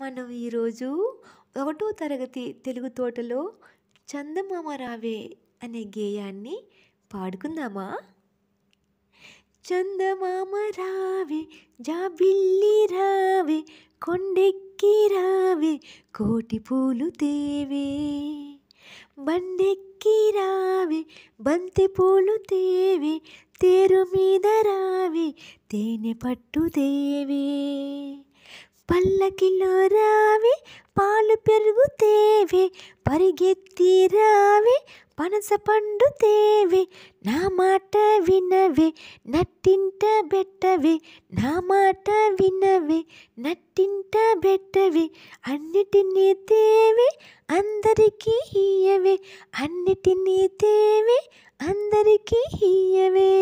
మనం ఈరోజు ఒకటో తరగతి తెలుగు తోటలో చందమామ రావే అనే గేయాన్ని పాడుకుందామా చందమామ రావే జాబిల్లి రావే కొండెక్కి రావే కోటి పూలు తేవే బండెక్కి రావే బంతి పూలు తేవే తేరు మీద రావే తేనె పట్టు దేవే పల్లకిలో రావి పాలు పెరుగు పరిగెత్తి రావి పనస పండు తేవే నా మాట వినవే నట్టింట బెట్టవే నా మాట వినవే నట్టింట బెట్టవి అన్నిటినీ తేవే అందరికీ హీయవే అన్నిటినీ తేవే అందరికీ హీయవే